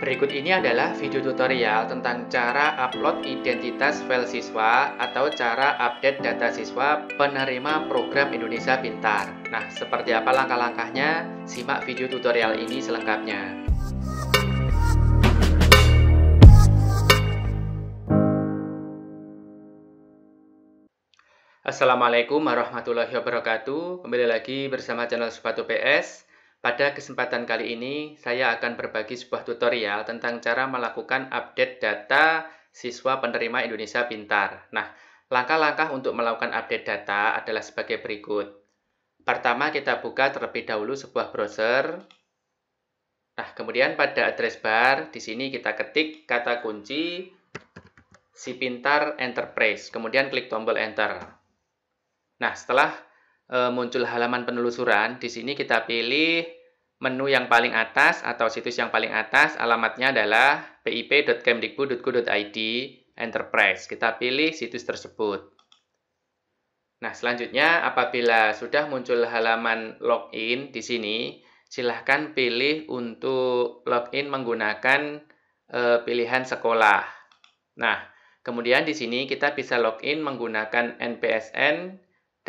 Berikut ini adalah video tutorial tentang cara upload identitas file siswa atau cara update data siswa penerima program Indonesia Pintar. Nah, seperti apa langkah-langkahnya? Simak video tutorial ini selengkapnya. Assalamualaikum warahmatullahi wabarakatuh Kembali lagi bersama channel Sepatu PS pada kesempatan kali ini, saya akan berbagi sebuah tutorial tentang cara melakukan update data siswa penerima Indonesia Pintar. Nah, langkah-langkah untuk melakukan update data adalah sebagai berikut. Pertama, kita buka terlebih dahulu sebuah browser. Nah, kemudian pada address bar, di sini kita ketik kata kunci si pintar enterprise, kemudian klik tombol enter. Nah, setelah e, muncul halaman penelusuran, di sini kita pilih menu yang paling atas atau situs yang paling atas, alamatnya adalah pip.kemdikbud.go.id enterprise. Kita pilih situs tersebut. Nah, selanjutnya apabila sudah muncul halaman login di sini, silahkan pilih untuk login menggunakan e, pilihan sekolah. Nah, kemudian di sini kita bisa login menggunakan NPSN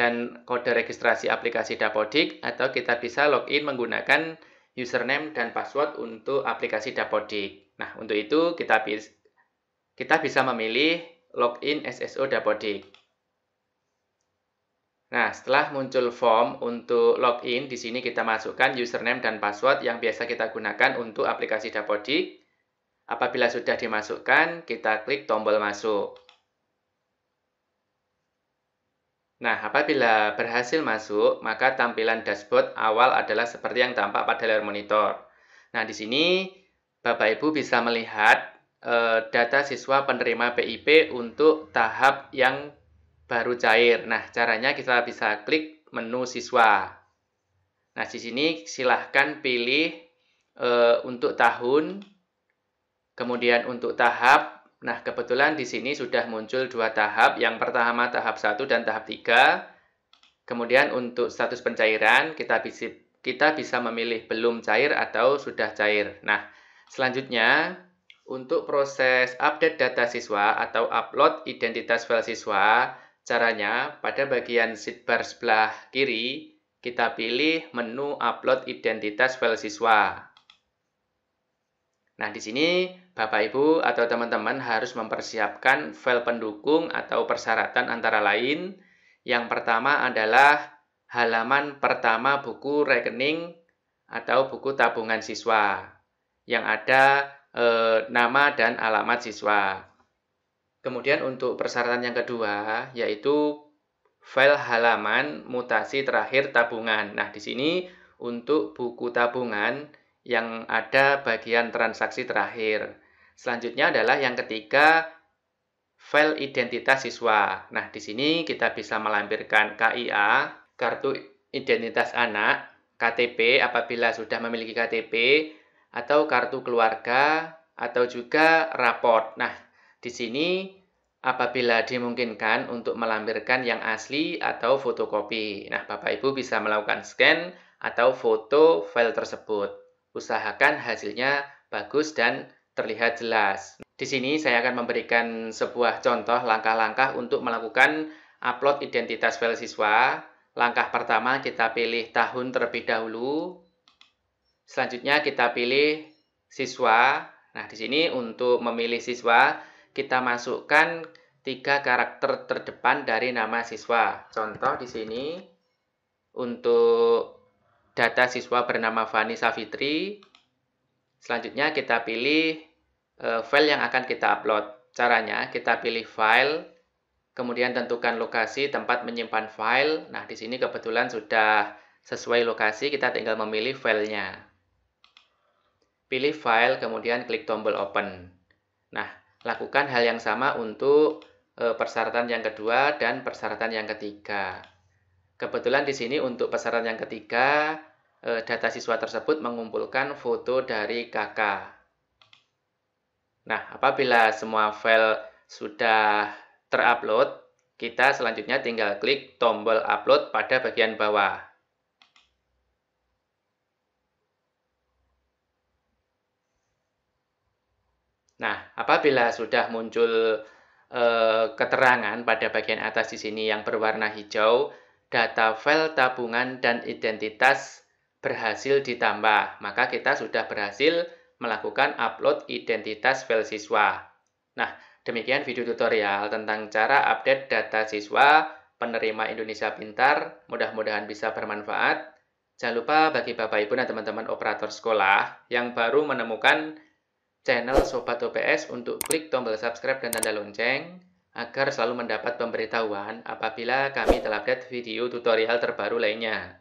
dan kode registrasi aplikasi Dapodik atau kita bisa login menggunakan username dan password untuk aplikasi Dapodik. Nah, untuk itu kita kita bisa memilih login SSO Dapodik. Nah, setelah muncul form untuk login, di sini kita masukkan username dan password yang biasa kita gunakan untuk aplikasi Dapodik. Apabila sudah dimasukkan, kita klik tombol masuk. Nah, apabila berhasil masuk, maka tampilan dashboard awal adalah seperti yang tampak pada layar monitor. Nah, di sini Bapak Ibu bisa melihat e, data siswa penerima PIP untuk tahap yang baru cair. Nah, caranya kita bisa klik menu siswa. Nah, di sini silahkan pilih e, untuk tahun, kemudian untuk tahap, Nah, kebetulan di sini sudah muncul dua tahap. Yang pertama tahap 1 dan tahap 3. Kemudian untuk status pencairan, kita bisa, kita bisa memilih belum cair atau sudah cair. Nah, selanjutnya untuk proses update data siswa atau upload identitas file siswa, caranya pada bagian sidebar sebelah kiri, kita pilih menu upload identitas file siswa. Nah, di sini Bapak Ibu atau teman-teman harus mempersiapkan file pendukung atau persyaratan antara lain. Yang pertama adalah halaman pertama buku rekening atau buku tabungan siswa yang ada e, nama dan alamat siswa. Kemudian untuk persyaratan yang kedua yaitu file halaman mutasi terakhir tabungan. Nah, di sini untuk buku tabungan yang ada bagian transaksi terakhir. Selanjutnya adalah yang ketiga, file identitas siswa. Nah, di sini kita bisa melampirkan KIA, kartu identitas anak, KTP apabila sudah memiliki KTP, atau kartu keluarga, atau juga raport. Nah, di sini apabila dimungkinkan untuk melampirkan yang asli atau fotokopi. Nah, Bapak Ibu bisa melakukan scan atau foto file tersebut usahakan hasilnya bagus dan terlihat jelas. Di sini saya akan memberikan sebuah contoh langkah-langkah untuk melakukan upload identitas file siswa. Langkah pertama kita pilih tahun terlebih dahulu. Selanjutnya kita pilih siswa. Nah, di sini untuk memilih siswa, kita masukkan tiga karakter terdepan dari nama siswa. Contoh di sini untuk data siswa bernama Fani Safitri. Selanjutnya kita pilih eh, file yang akan kita upload. Caranya kita pilih file, kemudian tentukan lokasi tempat menyimpan file. Nah, di sini kebetulan sudah sesuai lokasi, kita tinggal memilih filenya. Pilih file, kemudian klik tombol open. Nah, lakukan hal yang sama untuk eh, persyaratan yang kedua dan persyaratan yang ketiga. Kebetulan di sini untuk persyaratan yang ketiga Eh, data siswa tersebut mengumpulkan foto dari kakak. Nah, apabila semua file sudah terupload, kita selanjutnya tinggal klik tombol upload pada bagian bawah. Nah, apabila sudah muncul e, keterangan pada bagian atas di sini yang berwarna hijau, data file tabungan dan identitas berhasil ditambah, maka kita sudah berhasil melakukan upload identitas file siswa. Nah, demikian video tutorial tentang cara update data siswa penerima Indonesia Pintar. Mudah-mudahan bisa bermanfaat. Jangan lupa bagi Bapak Ibu dan teman-teman operator sekolah yang baru menemukan channel Sobat OPS untuk klik tombol subscribe dan tanda lonceng agar selalu mendapat pemberitahuan apabila kami telah update video tutorial terbaru lainnya.